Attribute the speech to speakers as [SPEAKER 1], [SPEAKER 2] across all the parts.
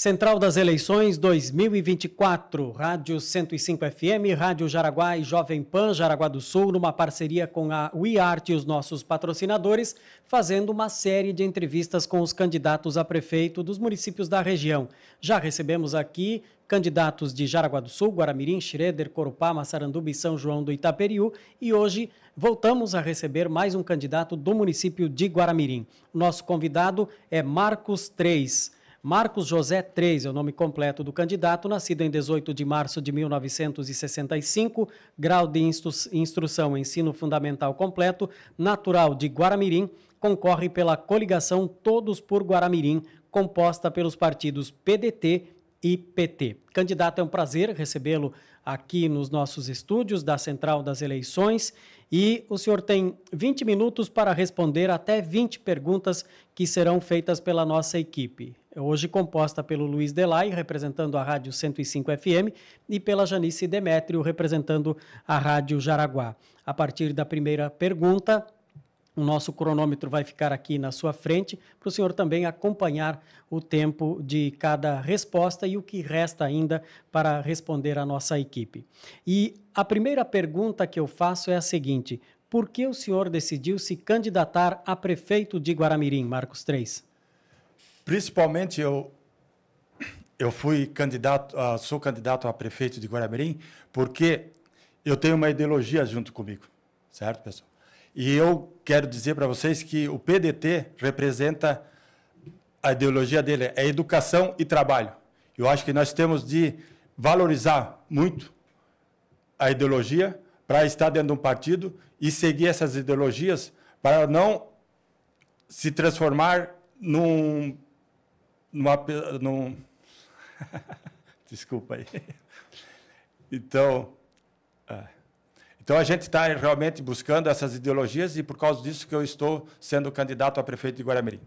[SPEAKER 1] Central das Eleições 2024, Rádio 105 FM, Rádio Jaraguá e Jovem Pan Jaraguá do Sul, numa parceria com a WeArt e os nossos patrocinadores, fazendo uma série de entrevistas com os candidatos a prefeito dos municípios da região. Já recebemos aqui candidatos de Jaraguá do Sul, Guaramirim, Schroeder, Corupá, Massaranduba e São João do Itaperiú, e hoje voltamos a receber mais um candidato do município de Guaramirim. Nosso convidado é Marcos Três Marcos José III é o nome completo do candidato, nascido em 18 de março de 1965, grau de instru instrução ensino fundamental completo, natural de Guaramirim, concorre pela coligação Todos por Guaramirim, composta pelos partidos PDT, IPT, Candidato, é um prazer recebê-lo aqui nos nossos estúdios da Central das Eleições e o senhor tem 20 minutos para responder até 20 perguntas que serão feitas pela nossa equipe. Hoje composta pelo Luiz Delay, representando a Rádio 105 FM, e pela Janice Demétrio, representando a Rádio Jaraguá. A partir da primeira pergunta, o nosso cronômetro vai ficar aqui na sua frente para o senhor também acompanhar o tempo de cada resposta e o que resta ainda para responder à nossa equipe. E a primeira pergunta que eu faço é a seguinte: por que o senhor decidiu se candidatar a prefeito de Guaramirim, Marcos III. Principalmente eu
[SPEAKER 2] eu fui candidato, ah, sou candidato a prefeito de Guaramirim porque eu tenho uma ideologia junto comigo, certo, pessoal? E eu quero dizer para vocês que o PDT representa a ideologia dele é educação e trabalho. Eu acho que nós temos de valorizar muito a ideologia para estar dentro de um partido e seguir essas ideologias para não se transformar num numa num desculpa aí. Então, ah. Então a gente está realmente buscando essas ideologias e por causa disso que eu estou sendo candidato a prefeito de Guaramirim.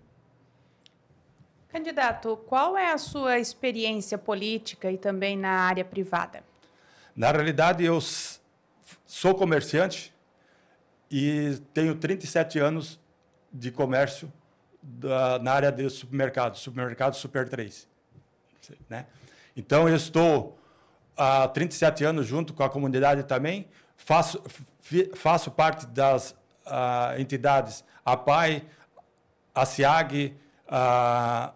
[SPEAKER 3] Candidato, qual é a sua experiência política e também na área privada?
[SPEAKER 2] Na realidade, eu sou comerciante e tenho 37 anos de comércio da, na área de supermercado, supermercado Super 3. Né? Então, eu estou há 37 anos junto com a comunidade também, faço, faço parte das uh, entidades APAI, a SIAG, uh, ah,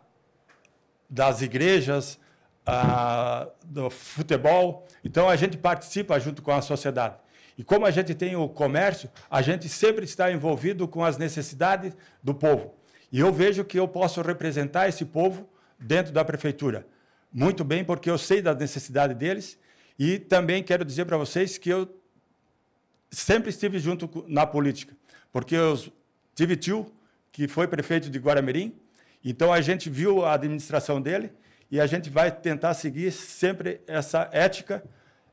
[SPEAKER 2] das igrejas, uh, do futebol. Então, a gente participa junto com a sociedade. E como a gente tem o comércio, a gente sempre está envolvido com as necessidades do povo. E eu vejo que eu posso representar esse povo dentro da prefeitura. Muito bem, porque eu sei da necessidade deles. E também quero dizer para vocês que eu sempre estive junto na política, porque eu tive tio que foi prefeito de Guaramirim, então a gente viu a administração dele e a gente vai tentar seguir sempre essa ética,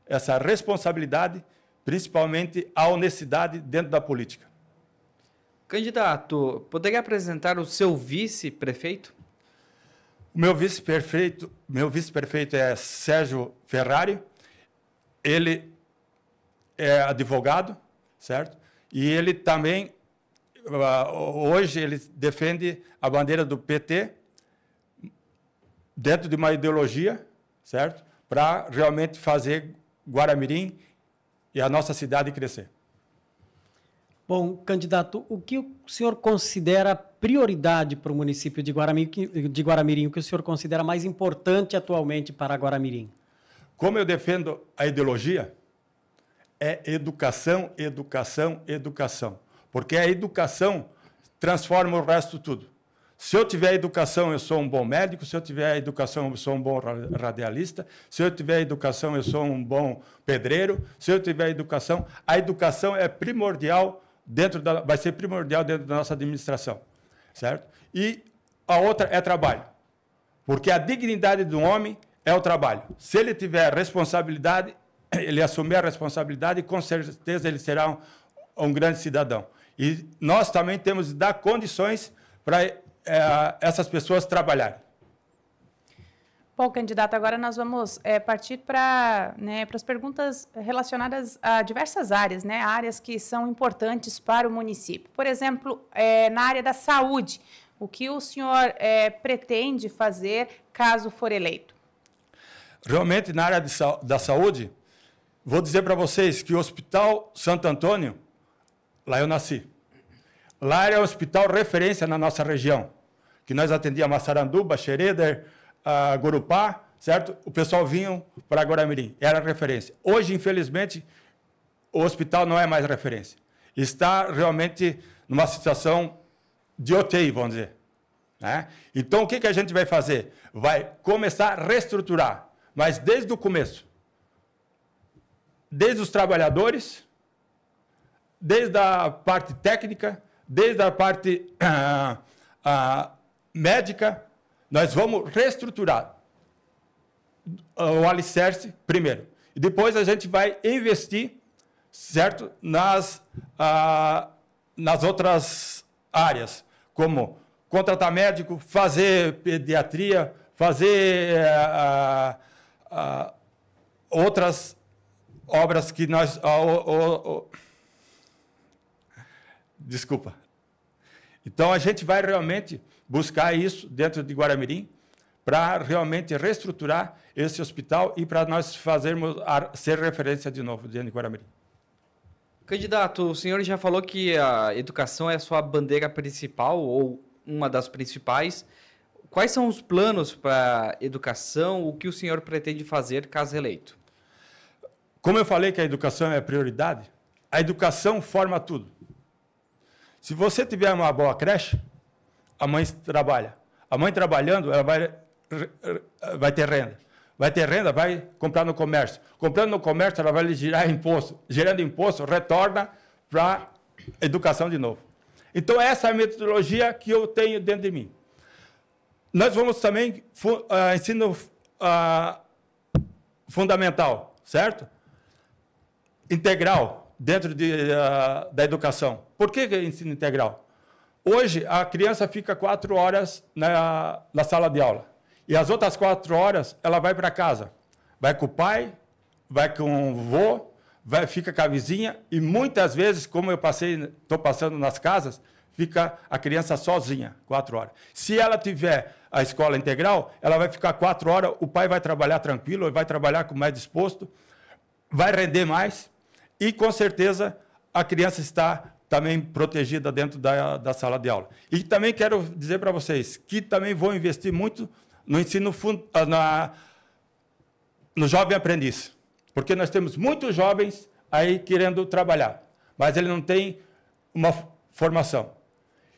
[SPEAKER 2] essa responsabilidade, principalmente a honestidade dentro da política. Candidato, poderia apresentar o seu vice-prefeito? O meu vice-prefeito, meu vice-prefeito é Sérgio Ferrari. Ele é advogado, certo? E ele também, ah, hoje, ele defende a bandeira do PT dentro de uma ideologia, certo? Para realmente fazer Guaramirim e a nossa cidade crescer.
[SPEAKER 1] Bom, candidato, o que o senhor considera prioridade para o município de Guaramirim, de Guaramirim? O que o senhor considera mais
[SPEAKER 2] importante atualmente para Guaramirim? Como eu defendo a ideologia, é educação, educação, educação. Porque a educação transforma o resto tudo. Se eu tiver educação, eu sou um bom médico. Se eu tiver educação, eu sou um bom radialista. Se eu tiver educação, eu sou um bom pedreiro. Se eu tiver educação, a educação é primordial dentro da, vai ser primordial dentro da nossa administração, certo? E a outra é trabalho, porque a dignidade do homem é o trabalho. Se ele tiver responsabilidade, ele assumir a responsabilidade e com certeza ele será um, um grande cidadão. E nós também temos de dar condições para é, essas pessoas trabalharem.
[SPEAKER 3] Bom, candidato, agora nós vamos é, partir para né, as perguntas relacionadas a diversas áreas, né, áreas que são importantes para o município. Por exemplo, é, na área da saúde, o que o senhor é, pretende fazer caso for eleito?
[SPEAKER 2] Realmente, na área de, da saúde, Vou dizer para vocês que o Hospital Santo Antônio, lá eu nasci. Lá era o hospital referência na nossa região, que nós atendíamos Massaranduba, Xereda, ah, Gurupá, certo? O pessoal vinha para Guaramirim, era referência. Hoje, infelizmente, o hospital não é mais referência. Está realmente numa situação de OTI, vamos dizer. Né? Então, o que, que a gente vai fazer? Vai começar a reestruturar, mas desde o começo desde os trabalhadores, desde a parte técnica, desde a parte ah, ah, médica. Nós vamos reestruturar o alicerce primeiro. E depois a gente vai investir, certo, nas, ah, nas outras áreas, como contratar médico, fazer pediatria, fazer eh, ah, ah, outras obras que nós. Oh, oh, oh. Desculpa. Então a gente vai realmente buscar isso dentro de Guaramirim para realmente reestruturar esse hospital e para nós fazermos a, ser referência de novo dentro de Guaramirim. Candidato, o senhor já falou que a educação é a sua bandeira
[SPEAKER 1] principal ou uma das principais. Quais são os planos para educação? O que o senhor pretende fazer caso eleito?
[SPEAKER 2] Como eu falei que a educação é a prioridade, a educação forma tudo. Se você tiver uma boa creche, a mãe trabalha. A mãe trabalhando, ela vai, vai ter renda. Vai ter renda, vai comprar no comércio. Comprando no comércio, ela vai gerar imposto. Gerando imposto, retorna para a educação de novo. Então, essa é a metodologia que eu tenho dentro de mim. Nós vamos também uh, ensino uh, fundamental, certo? integral dentro de, uh, da educação. Por que é ensino integral? Hoje, a criança fica quatro horas na, na sala de aula. E as outras quatro horas, ela vai para casa. Vai com o pai, vai com o vô, vai, fica com a vizinha. E muitas vezes, como eu passei, estou passando nas casas, fica a criança sozinha, quatro horas. Se ela tiver a escola integral, ela vai ficar quatro horas, o pai vai trabalhar tranquilo, vai trabalhar com mais disposto, vai render mais. E, com certeza, a criança está também protegida dentro da, da sala de aula. E também quero dizer para vocês que também vou investir muito no ensino fundo ah, na, no jovem aprendiz, porque nós temos muitos jovens aí querendo trabalhar, mas ele não tem uma formação.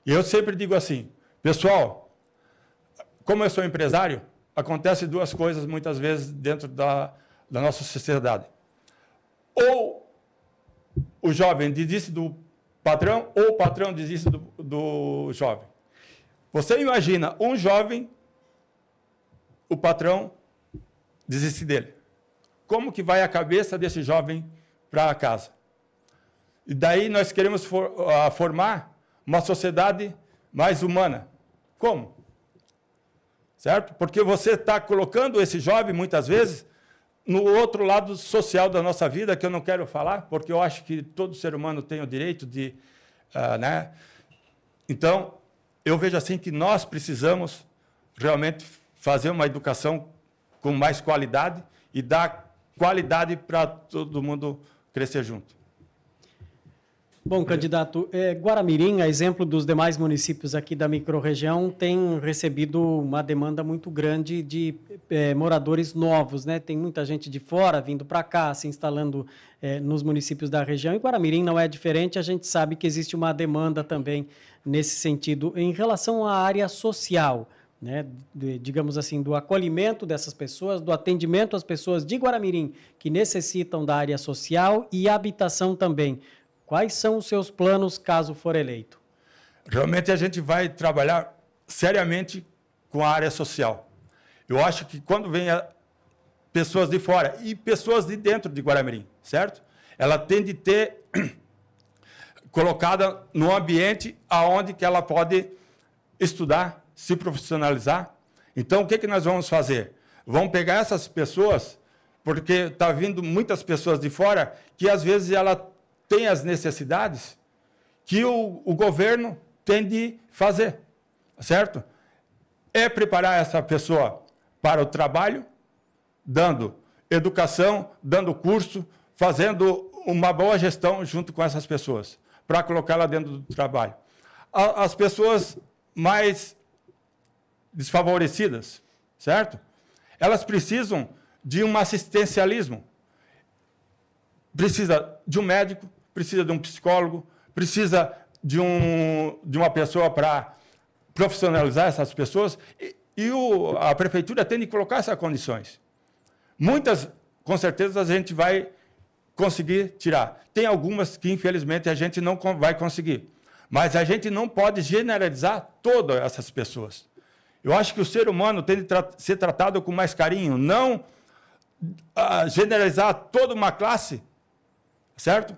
[SPEAKER 2] E eu sempre digo assim, pessoal, como eu sou empresário, acontece duas coisas muitas vezes dentro da, da nossa sociedade. Ou o jovem desiste do patrão ou o patrão desiste do, do jovem. Você imagina um jovem, o patrão desiste dele. Como que vai a cabeça desse jovem para casa? E daí nós queremos for, uh, formar uma sociedade mais humana. Como? Certo? Porque você está colocando esse jovem, muitas vezes, no outro lado social da nossa vida, que eu não quero falar, porque eu acho que todo ser humano tem o direito de. Uh, né? Então, eu vejo assim que nós precisamos realmente fazer uma educação com mais qualidade e dar qualidade para todo mundo crescer junto. Bom, candidato, é, Guaramirim, a exemplo dos demais
[SPEAKER 1] municípios aqui da microrregião, tem recebido uma demanda muito grande de é, moradores novos, né? Tem muita gente de fora vindo para cá, se instalando é, nos municípios da região. E Guaramirim não é diferente, a gente sabe que existe uma demanda também nesse sentido. Em relação à área social, né, de, digamos assim, do acolhimento dessas pessoas, do atendimento às pessoas de Guaramirim que necessitam da área social e habitação também. Quais são os seus planos caso for eleito?
[SPEAKER 2] Realmente a gente vai trabalhar seriamente com a área social. Eu acho que quando vem eh, pessoas de fora e pessoas de dentro de Guaramirim, certo? Ela tem de ter colocada no ambiente aonde que ela pode estudar, se profissionalizar. Então, o que, que nós vamos fazer? Vamos pegar essas pessoas, porque está vindo muitas pessoas de fora que às vezes ela tem as necessidades que o, o governo tem de fazer, certo? É preparar essa pessoa para o trabalho, dando educação, dando curso, fazendo uma boa gestão junto com essas pessoas, para colocá-la dentro do trabalho. As pessoas mais desfavorecidas, certo? Elas precisam de um assistencialismo. Precisa de um médico, precisa de um psicólogo, precisa de, um, de uma pessoa para profissionalizar essas pessoas. E, e o, a prefeitura tem de colocar essas condições. Muitas, com certeza, a gente vai conseguir tirar. Tem algumas que, infelizmente, a gente não vai conseguir. Mas a gente não pode generalizar todas essas pessoas. Eu acho que o ser humano tem de tra ser tratado com mais carinho, não uh, generalizar toda uma classe, certo?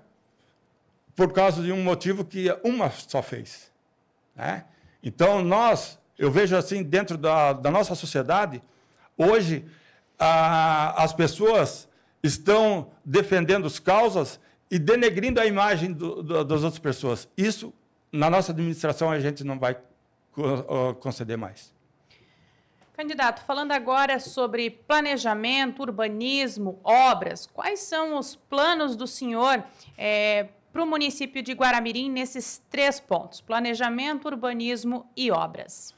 [SPEAKER 2] por causa de um motivo que uma só fez. Né? Então, nós, eu vejo assim, dentro da, da nossa sociedade, hoje, a, as pessoas estão defendendo as causas e denegrindo a imagem do, do, das outras pessoas. Isso, na nossa administração, a gente não vai conceder mais.
[SPEAKER 3] Candidato, falando agora sobre planejamento, urbanismo, obras, quais são os planos do senhor é, para o município de Guaramirim nesses três pontos: planejamento, urbanismo e obras?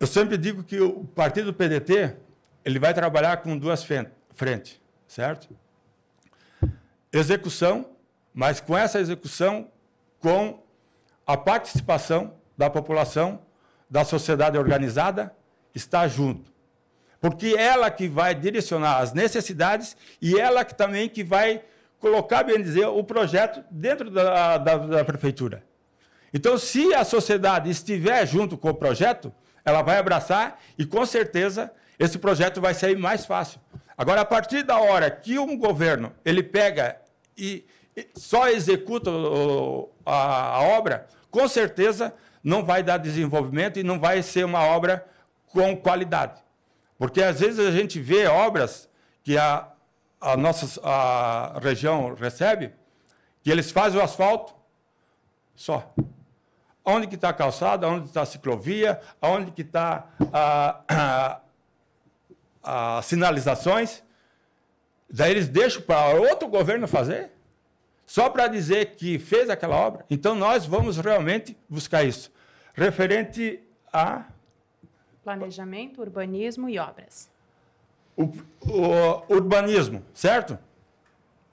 [SPEAKER 2] Eu sempre digo que o partido PDT ele vai trabalhar com duas frentes, certo? Execução, mas com essa execução, com a participação da população, da sociedade organizada, está junto. Porque ela que vai direcionar as necessidades e ela que também que vai colocar, bem dizer, o projeto dentro da, da, da prefeitura. Então, se a sociedade estiver junto com o projeto, ela vai abraçar e, com certeza, esse projeto vai sair mais fácil. Agora, a partir da hora que um governo ele pega e só executa a obra, com certeza não vai dar desenvolvimento e não vai ser uma obra com qualidade. Porque às vezes a gente vê obras que a, a nossa a região recebe, que eles fazem o asfalto só. Onde que está a calçada, onde está a ciclovia, onde que está as sinalizações. Daí eles deixam para outro governo fazer, só para dizer que fez aquela obra. Então nós vamos realmente buscar isso. Referente a.
[SPEAKER 3] Planejamento, urbanismo e obras
[SPEAKER 2] o, o urbanismo, certo?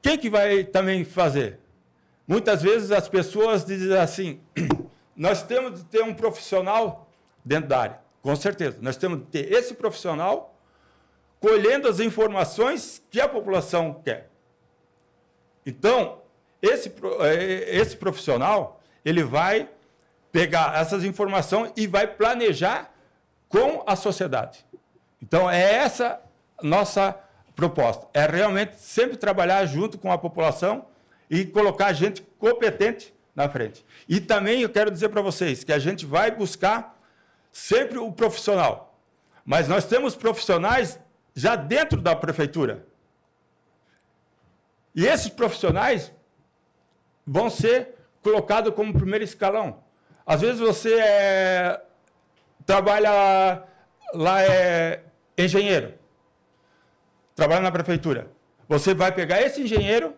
[SPEAKER 2] Quem que vai também fazer? Muitas vezes as pessoas dizem assim: nós temos de ter um profissional dentro da área, com certeza. Nós temos de ter esse profissional colhendo as informações que a população quer. Então, esse, eh, esse profissional ele vai pegar essas informações e vai planejar com a sociedade. Então, é essa nossa proposta. É realmente sempre trabalhar junto com a população e colocar gente competente na frente. E também eu quero dizer para vocês que a gente vai buscar sempre o profissional. Mas nós temos profissionais já dentro da prefeitura. E esses profissionais vão ser colocados como primeiro escalão. Às vezes você é, trabalha lá, é engenheiro trabalha na prefeitura. Você vai pegar esse engenheiro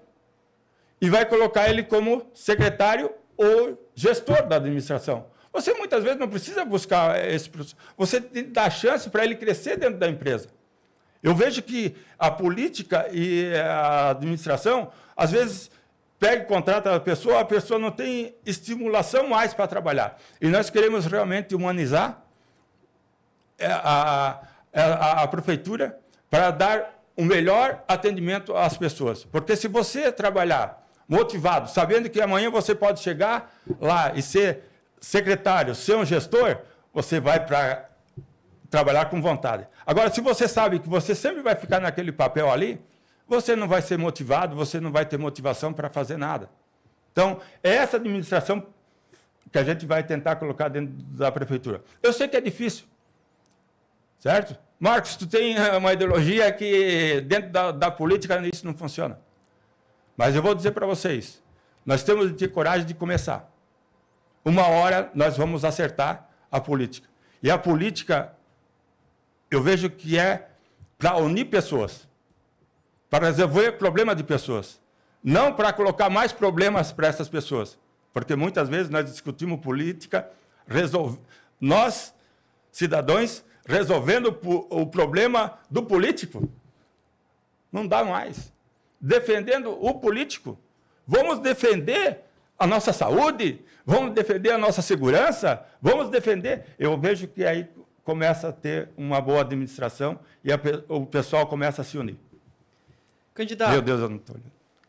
[SPEAKER 2] e vai colocar ele como secretário ou gestor da administração. Você muitas vezes não precisa buscar esse você dá chance para ele crescer dentro da empresa. Eu vejo que a política e a administração, às vezes, pega e contrata a pessoa, a pessoa não tem estimulação mais para trabalhar. E nós queremos realmente humanizar é, a, a, a, a prefeitura para dar o melhor atendimento às pessoas. Porque se você trabalhar motivado, sabendo que amanhã você pode chegar lá e ser secretário, ser um gestor, você vai para trabalhar com vontade. Agora, se você sabe que você sempre vai ficar naquele papel ali, você não vai ser motivado, você não vai ter motivação para fazer nada. Então, é essa administração que a gente vai tentar colocar dentro da prefeitura. Eu sei que é difícil, certo? Marcos, tu tem eh, uma ideologia que dentro da, da política isso não funciona. Mas eu vou dizer para vocês, nós temos de ter coragem de começar. Uma hora nós vamos acertar a política. E a política, eu vejo que é para unir pessoas, para resolver problema de pessoas, não para colocar mais problemas para essas pessoas. Porque muitas vezes nós discutimos política, resolve... nós, cidadãos, resolvendo o problema do político. Não dá mais. Defendendo o político. Vamos defender a nossa saúde, vamos defender a nossa segurança, vamos defender. Eu vejo que aí começa a ter uma boa administração e a, o pessoal começa a se unir.
[SPEAKER 1] Candidato. Meu Deus, Antônio.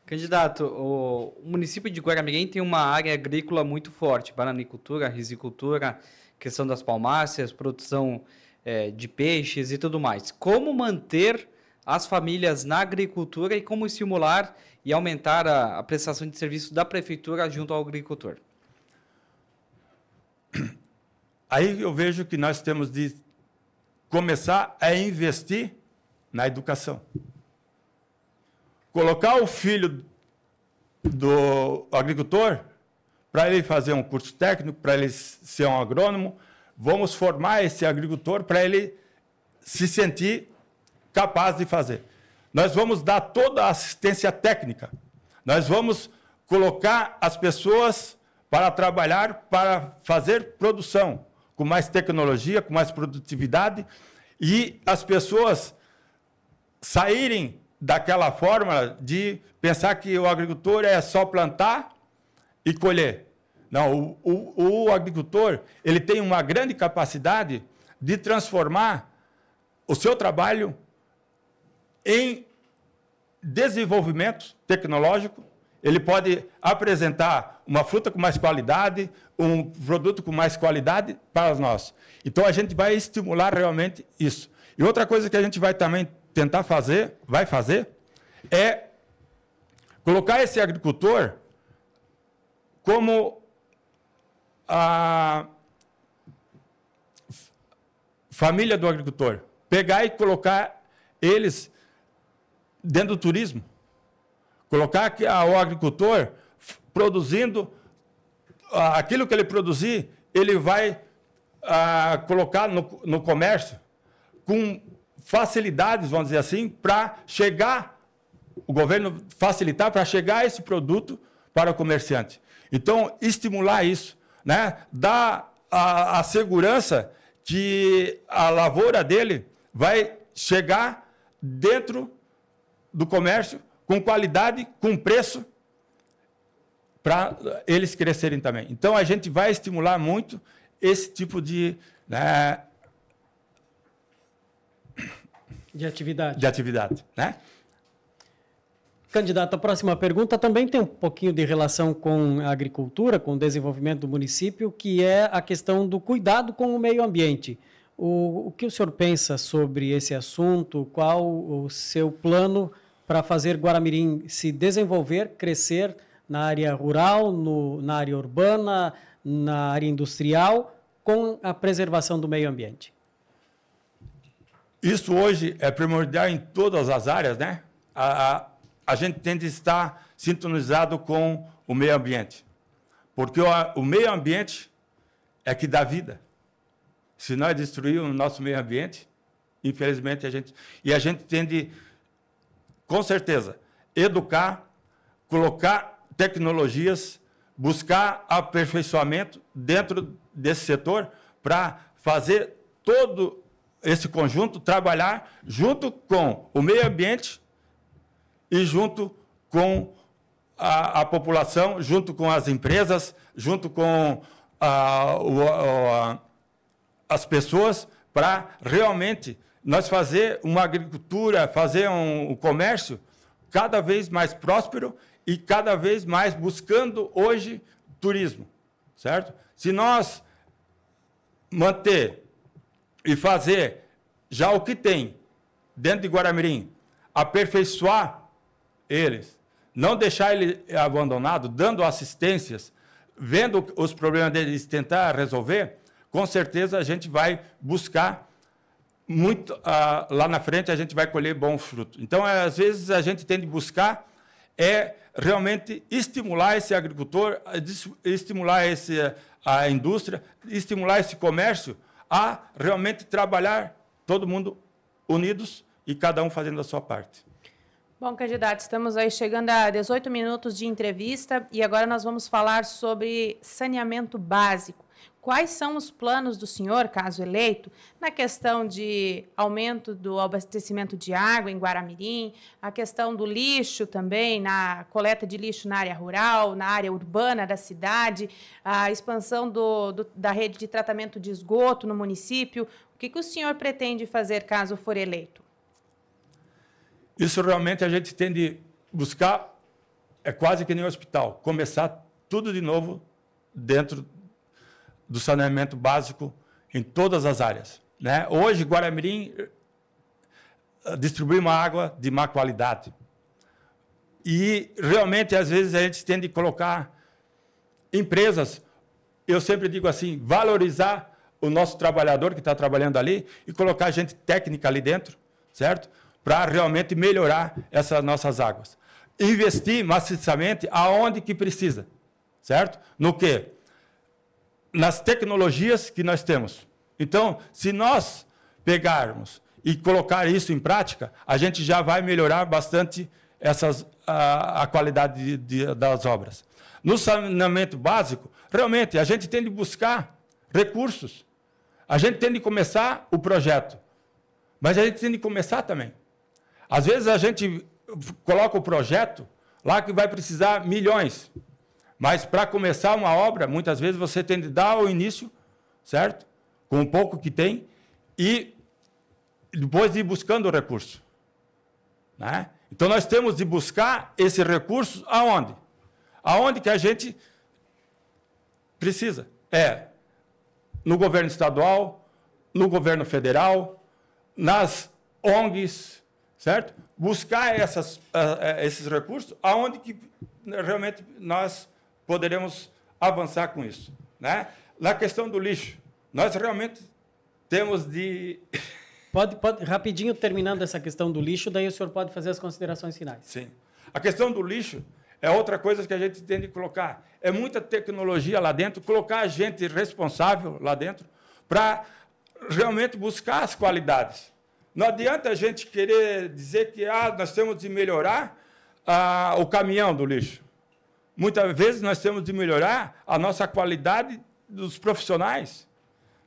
[SPEAKER 1] Candidato, o município de Guaramirim tem uma área agrícola muito forte, bananicultura, risicultura, questão das palmácias, produção é, de peixes e tudo mais. Como manter as famílias na agricultura e como estimular e aumentar a, a prestação de serviço da prefeitura junto ao agricultor?
[SPEAKER 2] Aí eu vejo que nós temos de começar a investir na educação. Colocar o filho do agricultor para ele fazer um curso técnico, para ele ser um agrônomo, vamos formar esse agricultor para ele se sentir capaz de fazer. Nós vamos dar toda a assistência técnica. Nós vamos colocar as pessoas para trabalhar, para fazer produção com mais tecnologia, com mais produtividade e as pessoas saírem daquela forma de pensar que o agricultor é só plantar e colher. Não, o, o, o agricultor ele tem uma grande capacidade de transformar o seu trabalho em desenvolvimento tecnológico. Ele pode apresentar uma fruta com mais qualidade, um produto com mais qualidade para nós. Então a gente vai estimular realmente isso. E outra coisa que a gente vai também tentar fazer, vai fazer, é colocar esse agricultor como a família do agricultor, pegar e colocar eles dentro do turismo, colocar ah, o agricultor produzindo ah, aquilo que ele produzir, ele vai ah, colocar no, no comércio com facilidades, vamos dizer assim, para chegar, o governo facilitar para chegar esse produto para o comerciante. Então, estimular isso né, dá a, a segurança que a lavoura dele vai chegar dentro do comércio com qualidade, com preço, para eles crescerem também. Então a gente vai estimular muito esse tipo de né, de atividade. De atividade, né? Candidato, a próxima
[SPEAKER 1] pergunta também tem um pouquinho de relação com a agricultura, com o desenvolvimento do município, que é a questão do cuidado com o meio ambiente. O, o que o senhor pensa sobre esse assunto? Qual o seu plano para fazer Guaramirim se desenvolver, crescer na área rural, no, na área urbana, na área
[SPEAKER 2] industrial, com a preservação do meio ambiente? Isso hoje é primordial em todas as áreas, né? A, a, a gente tem de estar sintonizado com o meio ambiente. Porque o meio ambiente é que dá vida. Se nós destruirmos o nosso meio ambiente, infelizmente a gente. E a gente tem de, com certeza, educar, colocar tecnologias, buscar aperfeiçoamento dentro desse setor para fazer todo esse conjunto trabalhar junto com o meio ambiente e junto com a, a população, junto com as empresas, junto com a, o, a, as pessoas, para realmente nós fazer uma agricultura, fazer um, um comércio cada vez mais próspero e cada vez mais buscando hoje turismo, certo? Se nós manter e fazer já o que tem dentro de Guaramirim, aperfeiçoar eles, não deixar ele abandonado, dando assistências, vendo os problemas deles tentar resolver, com certeza a gente vai buscar muito uh, lá na frente a gente vai colher bom fruto. Então, é, às vezes a gente tem de buscar é realmente estimular esse agricultor, estimular esse, a indústria, estimular esse comércio a realmente trabalhar todo mundo unidos e cada um fazendo a sua parte.
[SPEAKER 3] Bom, candidato, estamos aí chegando a 18 minutos de entrevista e agora nós vamos falar sobre saneamento básico. Quais são os planos do senhor, caso eleito, na questão de aumento do abastecimento de água em Guaramirim, a questão do lixo também, na coleta de lixo na área rural, na área urbana da cidade, a expansão do, do, da rede de tratamento de esgoto no município? O que, que o senhor pretende fazer caso for
[SPEAKER 2] eleito? Isso realmente a gente tem de buscar, é quase que nem um hospital, começar tudo de novo dentro do saneamento básico em todas as áreas. Né? Hoje, Guaramirim eh, distribui uma água de má qualidade. E realmente, às vezes, a gente tem de colocar empresas. Eu sempre digo assim: valorizar o nosso trabalhador que está trabalhando ali e colocar gente técnica ali dentro, certo? para realmente melhorar essas nossas águas. Investir maciçamente aonde que precisa, certo? No que? Nas tecnologias que nós temos. Então, se nós pegarmos e colocar isso em prática, a gente já vai melhorar bastante essas, a, a qualidade de, de, das obras. No saneamento básico, realmente, a gente tem de buscar recursos. A gente tem de começar o projeto. Mas a gente tem de começar também. Às vezes a gente coloca o projeto lá que vai precisar milhões. Mas para começar uma obra, muitas vezes você tem que dar o início, certo? Com o pouco que tem e depois ir buscando o recurso. Né? Então nós temos de buscar esse recurso aonde? Aonde que a gente precisa? É no governo estadual, no governo federal, nas ONGs, certo? Buscar essas, ah, eh, esses recursos aonde que né, realmente nós poderemos avançar com isso, né? Na questão do lixo, nós realmente temos de pode, pode rapidinho
[SPEAKER 1] terminando essa questão do lixo, daí o senhor pode fazer as considerações finais. Sim.
[SPEAKER 2] A questão do lixo é outra coisa que a gente tem de colocar. É muita tecnologia lá dentro, colocar a gente responsável lá dentro para realmente buscar as qualidades. Não adianta a gente querer dizer que ah, nós temos de melhorar ah, o caminhão do lixo. Muitas vezes nós temos de melhorar a nossa qualidade dos profissionais.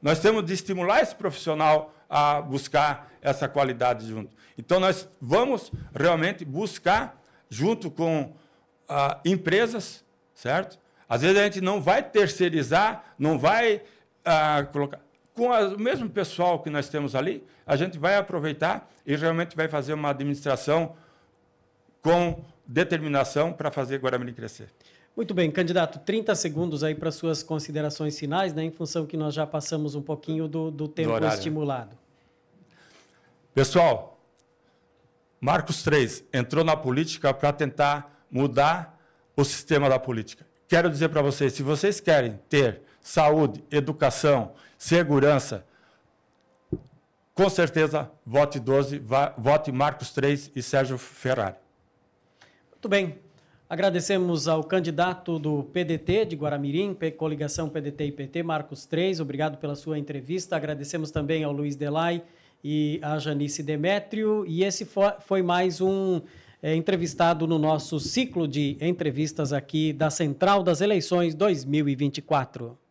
[SPEAKER 2] Nós temos de estimular esse profissional a buscar essa qualidade junto. Então, nós vamos realmente buscar, junto com ah, empresas, certo? Às vezes a gente não vai terceirizar, não vai ah, colocar com a, o mesmo pessoal que nós temos ali, a gente vai aproveitar e realmente vai fazer uma administração com determinação para fazer Guarani crescer.
[SPEAKER 1] Muito bem, candidato, 30 segundos aí para suas considerações finais, né, em função que nós já passamos um pouquinho do, do tempo do né? estimulado.
[SPEAKER 2] Pessoal, Marcos 3 entrou na política para tentar mudar o sistema da política. Quero dizer para vocês, se vocês querem ter saúde, educação segurança. Com certeza, vote 12, vote Marcos 3 e Sérgio Ferrari. Muito bem.
[SPEAKER 1] Agradecemos ao candidato do PDT de Guaramirim, coligação PDT e PT, Marcos 3. Obrigado pela sua entrevista. Agradecemos também ao Luiz Delay e à Janice Demétrio. E esse foi mais um é, entrevistado no nosso ciclo de entrevistas aqui da Central das Eleições 2024.